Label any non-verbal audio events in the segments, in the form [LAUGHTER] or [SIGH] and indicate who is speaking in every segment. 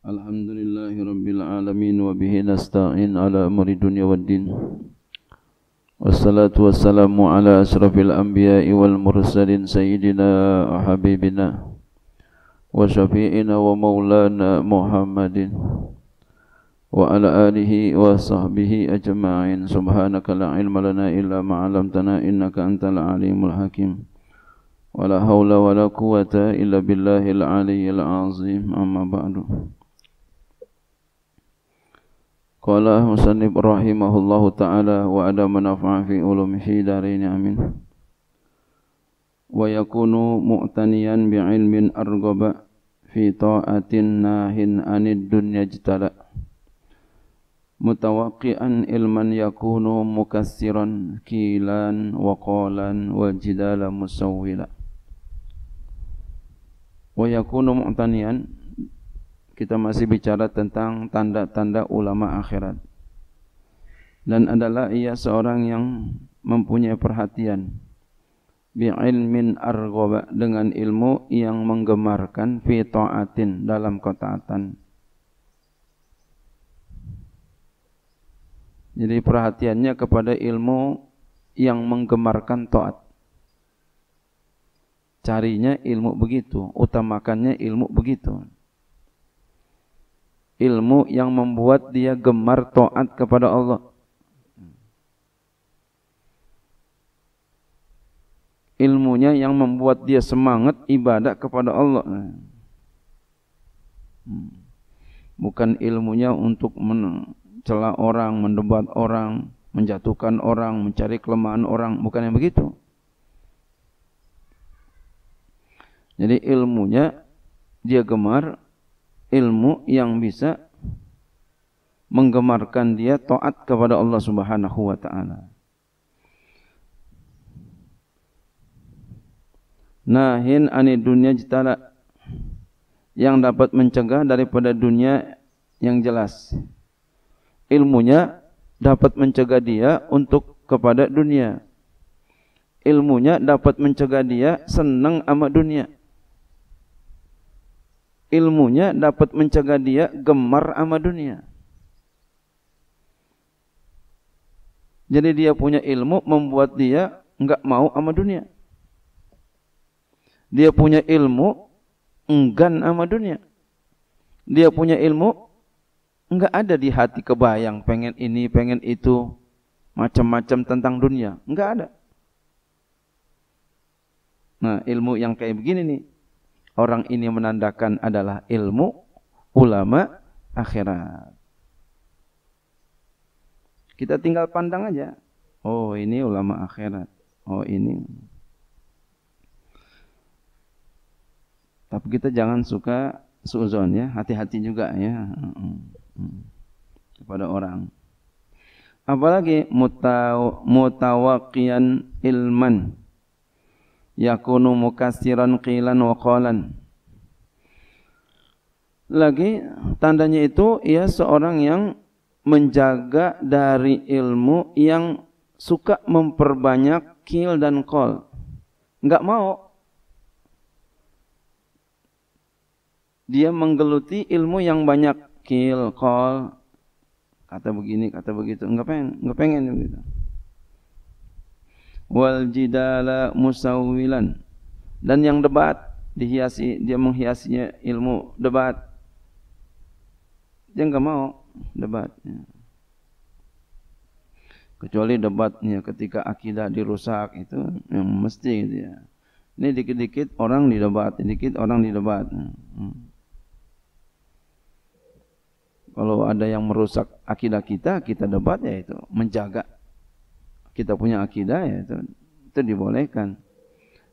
Speaker 1: Alhamdulillahi Rabbil Alamin wa bihi nasta'in ala amri dunia wa din Wassalatu wassalamu ala asrafil anbiya'i wal mursalin sayyidina habibina wa syafi'ina wa maulana Muhammadin wa ala alihi wa sahbihi ajma'in subhanaka la ilma lana illa ma'alamtana innaka antal alimul hakim ولا حول ولا illa إلا بالله العلي العظيم أما بعد Qala musannif rahimahullahu taala wa ada manafa'a fi ulumihi darain amin. Wa yakunu mu'taniyan bi ilmin arghaba fi ta'atin nahin anid dunya jtala. Mutawaqqi'an ilman yakunu mukassiran kilan wa qalan wa jidala musawwila. Wa yakunu mu'taniyan kita masih bicara tentang tanda-tanda ulama akhirat dan adalah ia seorang yang mempunyai perhatian bi ilmin argoba dengan ilmu yang menggemarkan fi taatin dalam ketaatan jadi perhatiannya kepada ilmu yang menggemarkan taat carinya ilmu begitu utamakannya ilmu begitu ilmu yang membuat dia gemar taat kepada Allah. Ilmunya yang membuat dia semangat ibadah kepada Allah. Bukan ilmunya untuk mencela orang, mendebat orang, menjatuhkan orang, mencari kelemahan orang, bukan yang begitu. Jadi ilmunya dia gemar ilmu yang bisa menggemarkan dia taat kepada Allah Subhanahu wa taala. Nahin ani dunia jitala yang dapat mencegah daripada dunia yang jelas. Ilmunya dapat mencegah dia untuk kepada dunia. Ilmunya dapat mencegah dia senang amat dunia ilmunya dapat mencegah dia gemar sama dunia. Jadi dia punya ilmu membuat dia enggak mau sama dunia. Dia punya ilmu enggan sama dunia. Dia punya ilmu enggak ada di hati kebayang pengen ini, pengen itu, macam-macam tentang dunia. Enggak ada. Nah, ilmu yang kayak begini nih Orang ini menandakan adalah ilmu, ulama, akhirat. Kita tinggal pandang aja. Oh, ini ulama akhirat. Oh, ini. Tapi kita jangan suka suzon ya, hati-hati juga ya. Kepada orang. Apalagi mutawakian ilman yakunu mukassiran qilan wa qalan lagi tandanya itu ia seorang yang menjaga dari ilmu yang suka memperbanyak kil dan kol nggak mau dia menggeluti ilmu yang banyak kil kol kata begini kata begitu nggak pengen nggak pengen begitu wal jidala musawwilan dan yang debat dihiasi dia menghiasinya ilmu debat dia enggak mau debat kecuali debatnya ketika akidah dirusak itu yang mesti gitu ya ini dikit-dikit orang didebat dikit orang didebat debat hmm. kalau ada yang merusak akidah kita, kita debat ya itu menjaga kita punya akidah ya itu, itu dibolehkan.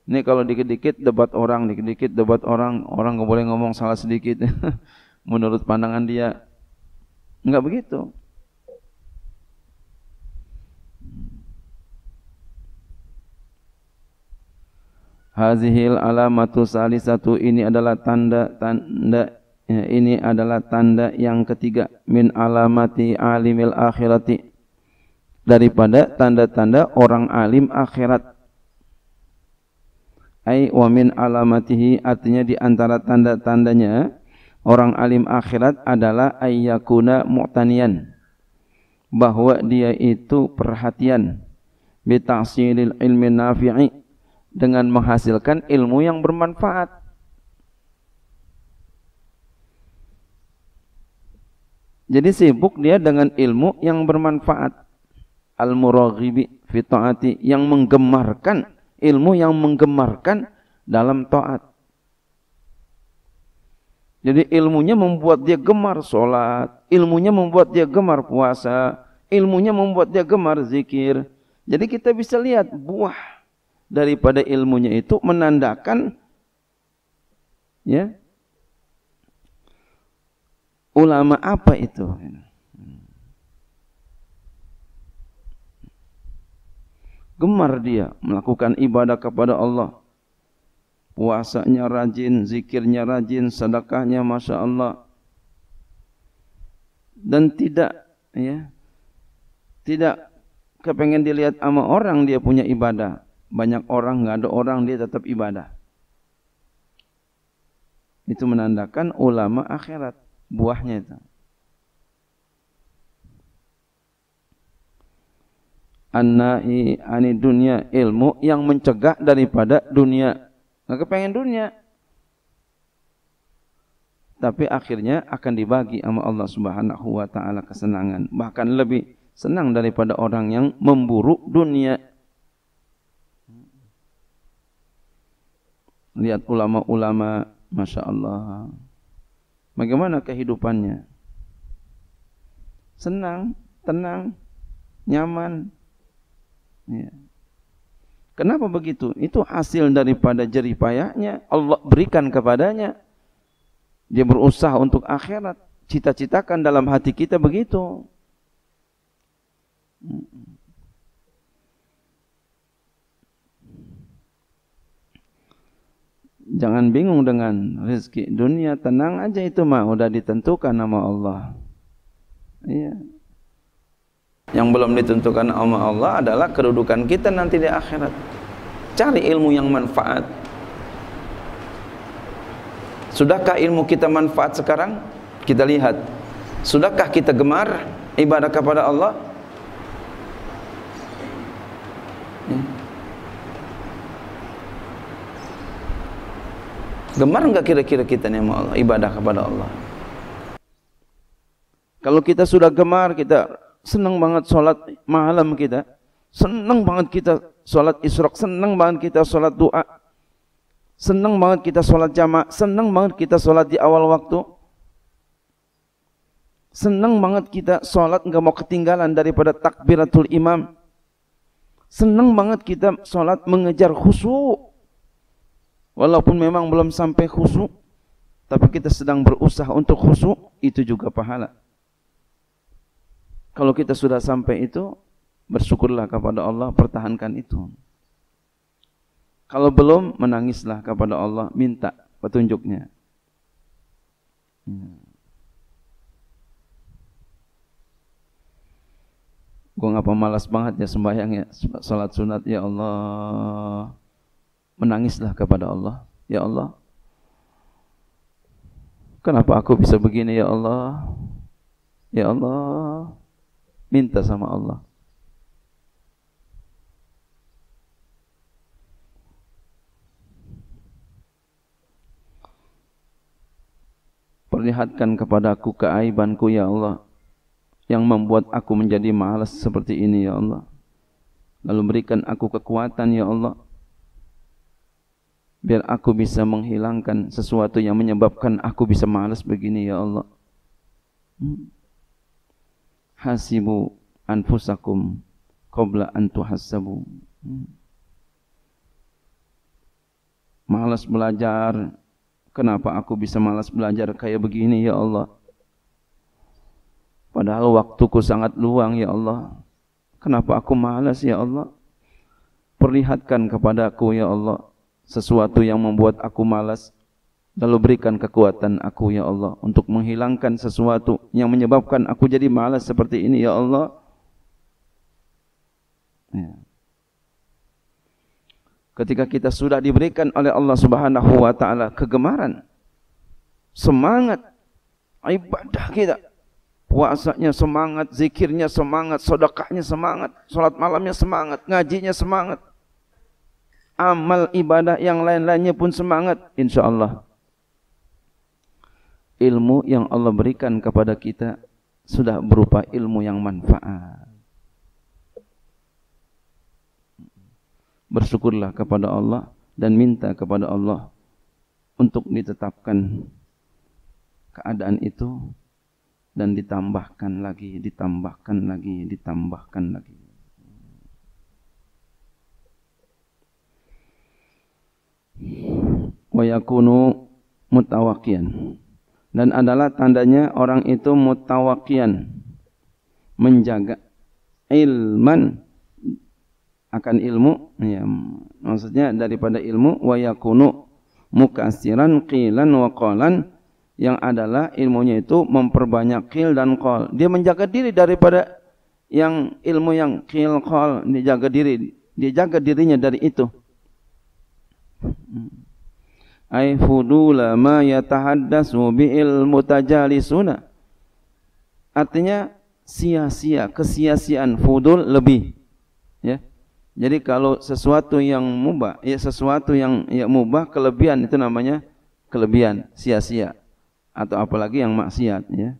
Speaker 1: Ini kalau dikit-dikit debat orang, dikit-dikit debat orang, orang nggak boleh ngomong salah sedikit [LAUGHS] menurut pandangan dia. nggak begitu. Hazihil alamatu satu ini adalah tanda tanda ya, ini adalah tanda yang ketiga min alamati alimil akhirati daripada tanda-tanda orang alim akhirat ai wa min alamatihi artinya di antara tanda-tandanya orang alim akhirat adalah ayyakuna mu'tanian bahwa dia itu perhatian bitahsilil ilmi nafi'i dengan menghasilkan ilmu yang bermanfaat jadi sibuk dia dengan ilmu yang bermanfaat al-muraghibi fi taati yang menggemarkan ilmu yang menggemarkan dalam taat. Jadi ilmunya membuat dia gemar sholat, ilmunya membuat dia gemar puasa, ilmunya membuat dia gemar zikir. Jadi kita bisa lihat buah daripada ilmunya itu menandakan ya ulama apa itu. gemar dia melakukan ibadah kepada Allah. Puasanya rajin, zikirnya rajin, sedekahnya Masya Allah. Dan tidak ya tidak kepengen dilihat sama orang dia punya ibadah. Banyak orang, nggak ada orang dia tetap ibadah. Itu menandakan ulama akhirat buahnya itu. annai ani dunia ilmu yang mencegah daripada dunia nggak kepengen dunia tapi akhirnya akan dibagi sama Allah Subhanahu wa taala kesenangan bahkan lebih senang daripada orang yang memburu dunia lihat ulama-ulama Masya Allah bagaimana kehidupannya senang tenang nyaman Ya. Kenapa begitu? Itu hasil daripada payahnya Allah berikan kepadanya. Dia berusaha untuk akhirat. Cita-citakan dalam hati kita begitu. Jangan bingung dengan rezeki dunia, tenang aja itu mah udah ditentukan nama Allah. Iya. Yang belum ditentukan oleh Allah adalah kedudukan kita nanti di akhirat. Cari ilmu yang manfaat. Sudahkah ilmu kita manfaat sekarang? Kita lihat. Sudahkah kita gemar ibadah kepada Allah? Ya. Gemar enggak kira-kira kita nih Allah, ibadah kepada Allah? Kalau kita sudah gemar, kita senang banget sholat malam kita, senang banget kita sholat isyrok, senang banget kita sholat doa, senang banget kita sholat jamak, senang banget kita sholat di awal waktu, senang banget kita sholat nggak mau ketinggalan daripada takbiratul imam, senang banget kita sholat mengejar khusyuk, walaupun memang belum sampai khusyuk, tapi kita sedang berusaha untuk khusyuk itu juga pahala. Kalau kita sudah sampai itu, bersyukurlah kepada Allah, pertahankan itu. Kalau belum, menangislah kepada Allah, minta petunjuknya. Hmm. Gue ngapa malas banget ya sembahyang ya, salat sunat ya Allah. Menangislah kepada Allah, ya Allah. Kenapa aku bisa begini ya Allah? Ya Allah. Minta sama Allah. Perlihatkan kepada aku keaibanku ya Allah yang membuat aku menjadi malas seperti ini ya Allah. Lalu berikan aku kekuatan ya Allah biar aku bisa menghilangkan sesuatu yang menyebabkan aku bisa malas begini ya Allah. Hmm hasibu anfusakum qabla an Malas belajar. Kenapa aku bisa malas belajar kayak begini ya Allah? Padahal waktuku sangat luang ya Allah. Kenapa aku malas ya Allah? Perlihatkan kepadaku ya Allah sesuatu yang membuat aku malas Lalu berikan kekuatan aku ya Allah untuk menghilangkan sesuatu yang menyebabkan aku jadi malas seperti ini ya Allah. Ya. Ketika kita sudah diberikan oleh Allah Subhanahu wa taala kegemaran, semangat ibadah kita, puasanya semangat, zikirnya semangat, sedekahnya semangat, salat malamnya semangat, ngajinya semangat. Amal ibadah yang lain-lainnya pun semangat insyaallah ilmu yang Allah berikan kepada kita sudah berupa ilmu yang manfaat. Bersyukurlah kepada Allah dan minta kepada Allah untuk ditetapkan keadaan itu dan ditambahkan lagi, ditambahkan lagi, ditambahkan lagi. Wa yakunu mutawakian. dan adalah tandanya orang itu mutawakian menjaga ilman akan ilmu ya, maksudnya daripada ilmu wa yakunu mukasiran qilan wa qalan yang adalah ilmunya itu memperbanyak qil dan qal dia menjaga diri daripada yang ilmu yang qil qal dijaga diri dia jaga dirinya dari itu hmm. ay hudula ma yatahaddasu bi'il mutajalisuna artinya sia-sia kesia-siaan fudul lebih ya jadi kalau sesuatu yang mubah ya sesuatu yang ya mubah kelebihan itu namanya kelebihan sia-sia atau apalagi yang maksiat ya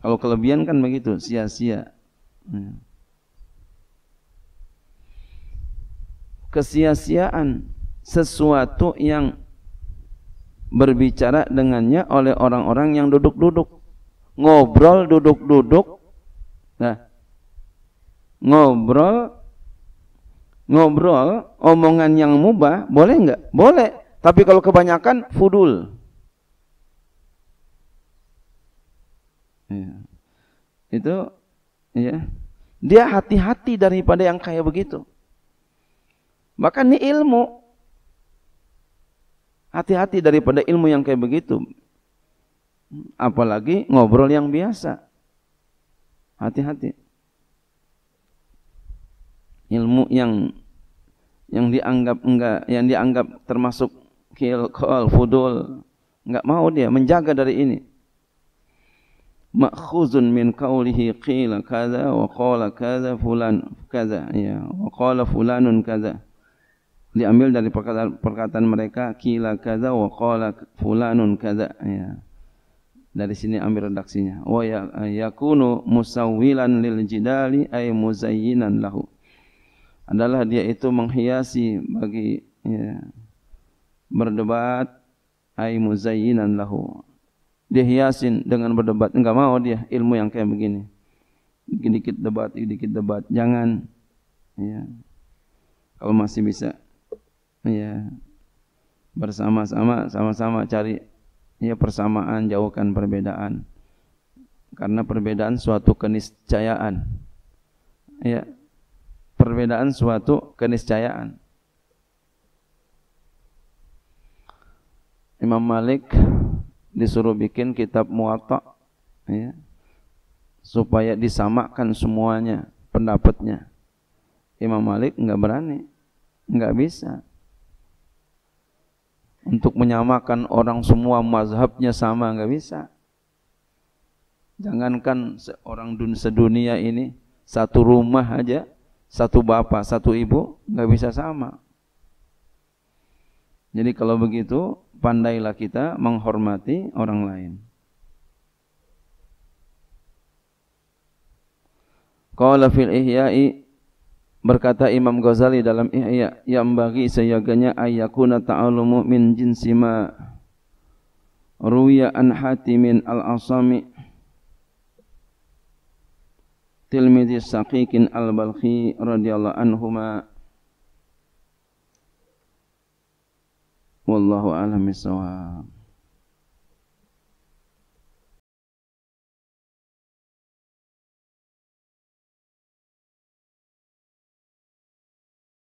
Speaker 1: kalau kelebihan kan begitu sia-sia ya. kesia-siaan sesuatu yang berbicara dengannya oleh orang-orang yang duduk-duduk ngobrol duduk-duduk nah ngobrol ngobrol omongan yang mubah boleh nggak boleh tapi kalau kebanyakan fudul ya. itu ya dia hati-hati daripada yang kayak begitu bahkan ini ilmu Hati-hati daripada ilmu yang kayak begitu. Apalagi ngobrol yang biasa. Hati-hati. Ilmu yang yang dianggap enggak yang dianggap termasuk kilqal fudul enggak mau dia menjaga dari ini ma'khuzun min qawlihi qila kaza wa qala kaza fulan kaza ya wa qala fulanun kaza diambil dari perkataan, perkataan mereka kila kaza wa qala fulanun kaza. ya. dari sini ambil redaksinya wa ya, yakunu musawwilan lil jidali ay muzayyinan lahu adalah dia itu menghiasi bagi ya, berdebat ay muzayyinan lahu dia hiasin dengan berdebat enggak mau dia ilmu yang kayak begini dikit-dikit debat dikit-dikit debat jangan ya kalau masih bisa ya bersama-sama sama-sama cari ya persamaan jauhkan perbedaan karena perbedaan suatu keniscayaan ya perbedaan suatu keniscayaan Imam Malik disuruh bikin kitab muwatta ya supaya disamakan semuanya pendapatnya Imam Malik enggak berani enggak bisa untuk menyamakan orang semua mazhabnya sama nggak bisa. Jangankan seorang dun sedunia ini satu rumah aja, satu bapak, satu ibu nggak bisa sama. Jadi kalau begitu pandailah kita menghormati orang lain. Qala fil ihya'i Berkata Imam Ghazali dalam Ihya, yang bagi seyaganya ayakuna ta'alumu min jinsima ma ruya an hatimin al-asami tilmidhi saqiqin al-balqi radhiyallahu anhuma wallahu a'lam bissawab